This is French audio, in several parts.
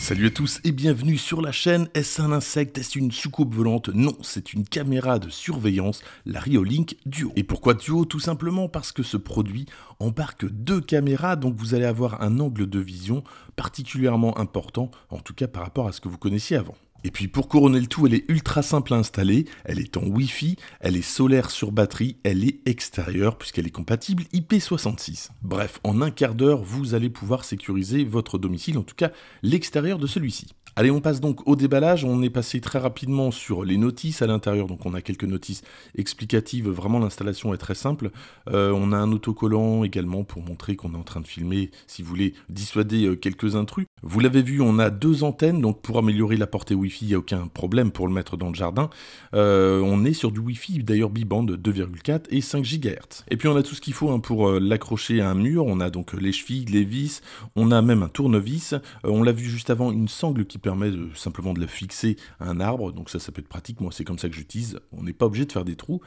Salut à tous et bienvenue sur la chaîne. Est-ce un insecte Est-ce une soucoupe volante Non, c'est une caméra de surveillance, la Riolink Duo. Et pourquoi Duo Tout simplement parce que ce produit embarque deux caméras, donc vous allez avoir un angle de vision particulièrement important, en tout cas par rapport à ce que vous connaissiez avant. Et puis pour couronner le tout, elle est ultra simple à installer, elle est en Wi-Fi, elle est solaire sur batterie, elle est extérieure puisqu'elle est compatible IP66. Bref, en un quart d'heure, vous allez pouvoir sécuriser votre domicile, en tout cas l'extérieur de celui-ci. Allez, on passe donc au déballage, on est passé très rapidement sur les notices à l'intérieur, donc on a quelques notices explicatives, vraiment l'installation est très simple. Euh, on a un autocollant également pour montrer qu'on est en train de filmer, si vous voulez dissuader euh, quelques intrus. Vous l'avez vu, on a deux antennes, donc pour améliorer la portée Wi-Fi, il n'y a aucun problème pour le mettre dans le jardin. Euh, on est sur du Wi-Fi, d'ailleurs biband 2,4 et 5 GHz. Et puis on a tout ce qu'il faut hein, pour euh, l'accrocher à un mur, on a donc euh, les chevilles, les vis, on a même un tournevis, on l'a vu juste avant, une sangle qui permet simplement de la fixer à un arbre, donc ça ça peut être pratique, moi c'est comme ça que j'utilise, on n'est pas obligé de faire des trous.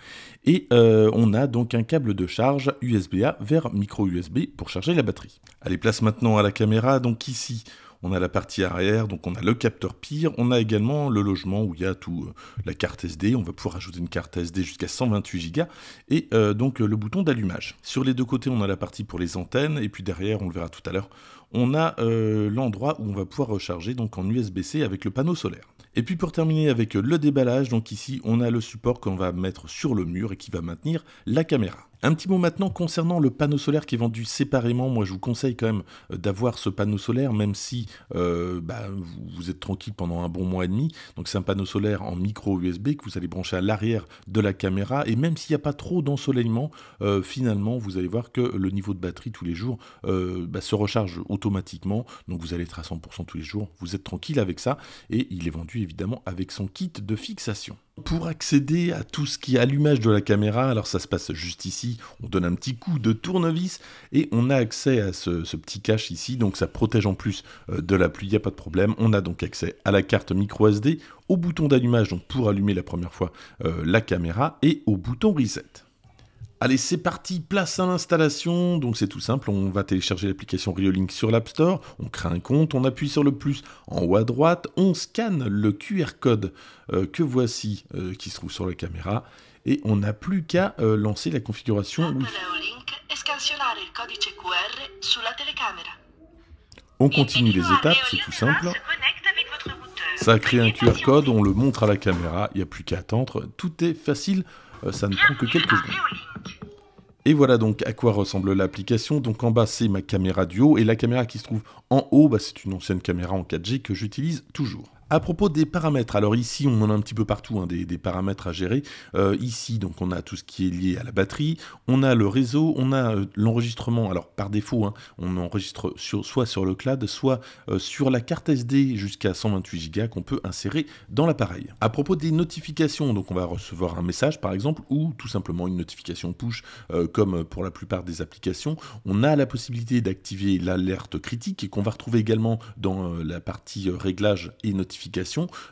Et on a donc un câble de charge USB-A vers micro USB pour charger la batterie. Allez, place maintenant à la caméra, donc ici on a la partie arrière, donc on a le capteur PIR, on a également le logement où il y a tout euh, la carte SD, on va pouvoir ajouter une carte SD jusqu'à 128 Go et euh, donc euh, le bouton d'allumage. Sur les deux côtés, on a la partie pour les antennes et puis derrière, on le verra tout à l'heure, on a l'endroit où on va pouvoir recharger donc en USB-C avec le panneau solaire. Et puis pour terminer avec le déballage, donc ici on a le support qu'on va mettre sur le mur et qui va maintenir la caméra. Un petit mot maintenant concernant le panneau solaire qui est vendu séparément. Moi, je vous conseille quand même euh, d'avoir ce panneau solaire, même si euh, bah, vous êtes tranquille pendant un bon mois et demi. Donc, c'est un panneau solaire en micro USB que vous allez brancher à l'arrière de la caméra. Et même s'il n'y a pas trop d'ensoleillement, euh, finalement, vous allez voir que le niveau de batterie tous les jours bah, se recharge automatiquement. Donc, vous allez être à 100% tous les jours. Vous êtes tranquille avec ça. Et il est vendu évidemment avec son kit de fixation. Pour accéder à tout ce qui est allumage de la caméra, alors ça se passe juste ici, on donne un petit coup de tournevis et on a accès à ce, petit cache ici, donc ça protège en plus euh, de la pluie, il n'y a pas de problème. On a donc accès à la carte micro SD, au bouton d'allumage donc pour allumer la première fois euh, la caméra et au bouton reset. Allez, c'est parti, place à l'installation. Donc c'est tout simple, on va télécharger l'application Riolink sur l'App Store, on crée un compte, on appuie sur le plus en haut à droite, on scanne le QR code euh, que voici euh, qui se trouve sur la caméra et on n'a plus qu'à euh, lancer la configuration On continue les étapes, c'est tout simple. Ça crée un QR code, on le montre à la caméra, il n'y a plus qu'à attendre, tout est facile, ça ne prend que quelques minutes. Et voilà donc à quoi ressemble l'application. Donc en bas c'est ma caméra du haut et la caméra qui se trouve en haut, bah, c'est une ancienne caméra en 4G que j'utilise toujours. À propos des paramètres, alors ici on en a un petit peu partout hein, des, paramètres à gérer. Euh, ici donc on a tout ce qui est lié à la batterie, on a le réseau, on a euh, l'enregistrement. Alors par défaut, hein, on enregistre sur, soit sur le cloud, soit euh, sur la carte SD jusqu'à 128 Go qu'on peut insérer dans l'appareil. À propos des notifications, donc on va recevoir un message par exemple ou tout simplement une notification push comme pour la plupart des applications. On a la possibilité d'activer l'alerte critique et qu'on va retrouver également dans la partie réglages et notifications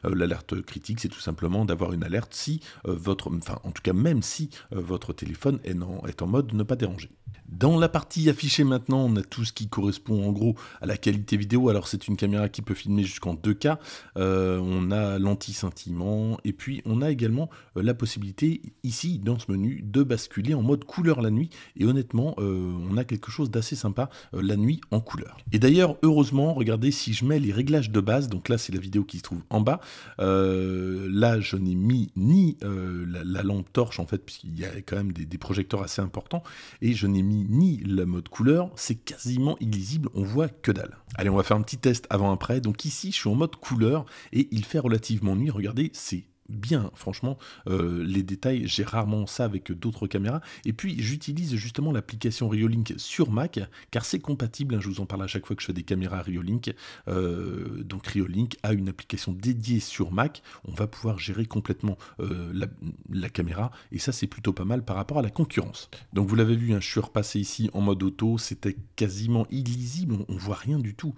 euh, l'alerte critique, c'est tout simplement d'avoir une alerte si euh, votre, enfin en tout cas même si euh, votre téléphone est en mode ne pas déranger. Dans la partie affichée maintenant, on a tout ce qui correspond en gros à la qualité vidéo. Alors c'est une caméra qui peut filmer jusqu'en 2K. Euh, on a l'anti-scintillement et puis on a également euh, la possibilité ici dans ce menu de basculer en mode couleur la nuit. Et honnêtement, euh, on a quelque chose d'assez sympa la nuit en couleur. Et d'ailleurs, heureusement, regardez si je mets les réglages de base. Donc là, c'est la vidéo qui se trouve en bas. là, je n'ai mis ni la, lampe torche en fait, puisqu'il y a quand même des projecteurs assez importants et je n'ai mis ni la mode couleur, c'est quasiment illisible, on voit que dalle. Allez, on va faire un petit test avant-après. Donc ici, je suis en mode couleur et il fait relativement nuit. Regardez, c'est bien, franchement, euh, les détails, j'ai rarement ça avec d'autres caméras. Et puis j'utilise justement l'application Riolink sur Mac, car c'est compatible, hein, je vous en parle à chaque fois que je fais des caméras Riolink. Euh, donc Riolink a une application dédiée sur Mac, on va pouvoir gérer complètement euh, la, caméra, et ça c'est plutôt pas mal par rapport à la concurrence. Donc vous l'avez vu, hein, je suis repassé ici en mode auto, c'était quasiment illisible, on, ne voit rien du tout,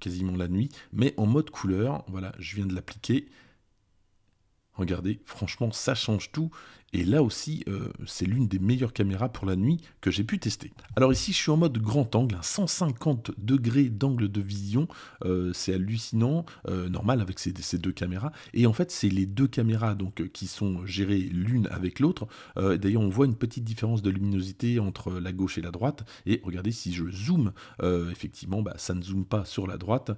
quasiment la nuit, mais en mode couleur, voilà, je viens de l'appliquer. Regardez, franchement, ça change tout et là aussi, euh, c'est l'une des meilleures caméras pour la nuit que j'ai pu tester. Alors ici, je suis en mode grand angle, 150 degrés d'angle de vision. Euh, c'est hallucinant, euh, normal avec ces, deux caméras. Et en fait, c'est les deux caméras donc, qui sont gérées l'une avec l'autre. D'ailleurs, on voit une petite différence de luminosité entre la gauche et la droite. Et regardez, si je zoome, effectivement, bah, ça ne zoome pas sur la droite.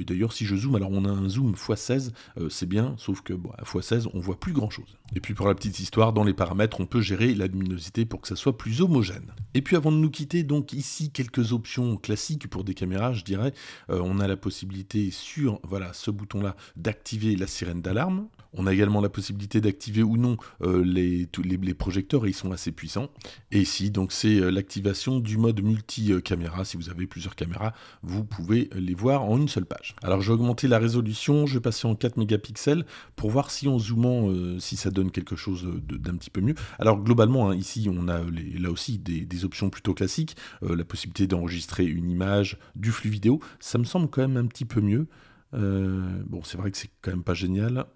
et D'ailleurs, si je zoome, alors on a un zoom x16, c'est bien, sauf que x16, on voit plus grand-chose. Et puis pour la petite histoire, les paramètres, on peut gérer la luminosité pour que ça soit plus homogène. Et puis avant de nous quitter, donc ici quelques options classiques pour des caméras, je dirais. Euh, on a la possibilité sur voilà, ce bouton-là d'activer la sirène d'alarme. On a également la possibilité d'activer ou non euh, les, tous les, projecteurs et ils sont assez puissants. Et ici, donc c'est euh, l'activation du mode multi-caméra. Si vous avez plusieurs caméras, vous pouvez les voir en une seule page. Alors j'ai augmenté la résolution, je vais passer en 4 mégapixels pour voir si en zoomant, si ça donne quelque chose de un petit peu mieux. Alors globalement, hein, ici, on a là aussi des, options plutôt classiques, euh, la possibilité d'enregistrer une image, du flux vidéo, ça me semble quand même un petit peu mieux. Euh, bon, c'est vrai que c'est quand même pas génial.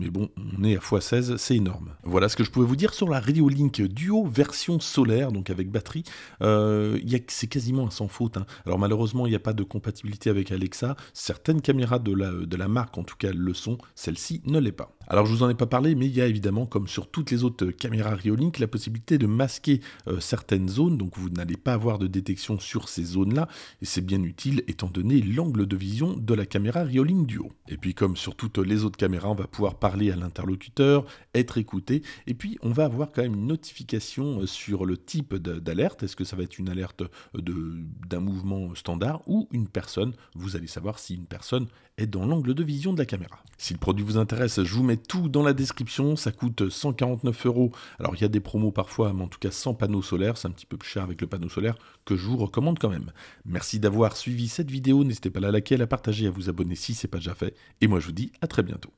Mais bon, on est à x16, c'est énorme. Voilà ce que je pouvais vous dire sur la Link Duo version solaire, donc avec batterie. Euh, c'est quasiment sans faute. Hein. Alors malheureusement, il n'y a pas de compatibilité avec Alexa. Certaines caméras de la, de la marque, en tout cas le sont, celle-ci ne l'est pas. Alors je vous en ai pas parlé, mais il y a évidemment, comme sur toutes les autres caméras Riolink, la possibilité de masquer euh, certaines zones. Donc vous n'allez pas avoir de détection sur ces zones-là. Et c'est bien utile étant donné l'angle de vision de la caméra Riolink Duo. Et puis comme sur toutes les autres caméras, on va pouvoir parler parler à l'interlocuteur, être écouté. Et puis, on va avoir quand même une notification euh, sur le type d'alerte. Est-ce que ça va être une alerte euh, d'un mouvement standard ou une personne Vous allez savoir si une personne est dans l'angle de vision de la caméra. Si le produit vous intéresse, je vous mets tout dans la description. Ça coûte 149 euros. Alors, il y a des promos parfois, mais en tout cas sans panneau solaire. C'est un petit peu plus cher avec le panneau solaire que je vous recommande quand même. Merci d'avoir suivi cette vidéo. N'hésitez pas à la liker, à la partager, à vous abonner si ce n'est pas déjà fait. Et moi, je vous dis à très bientôt.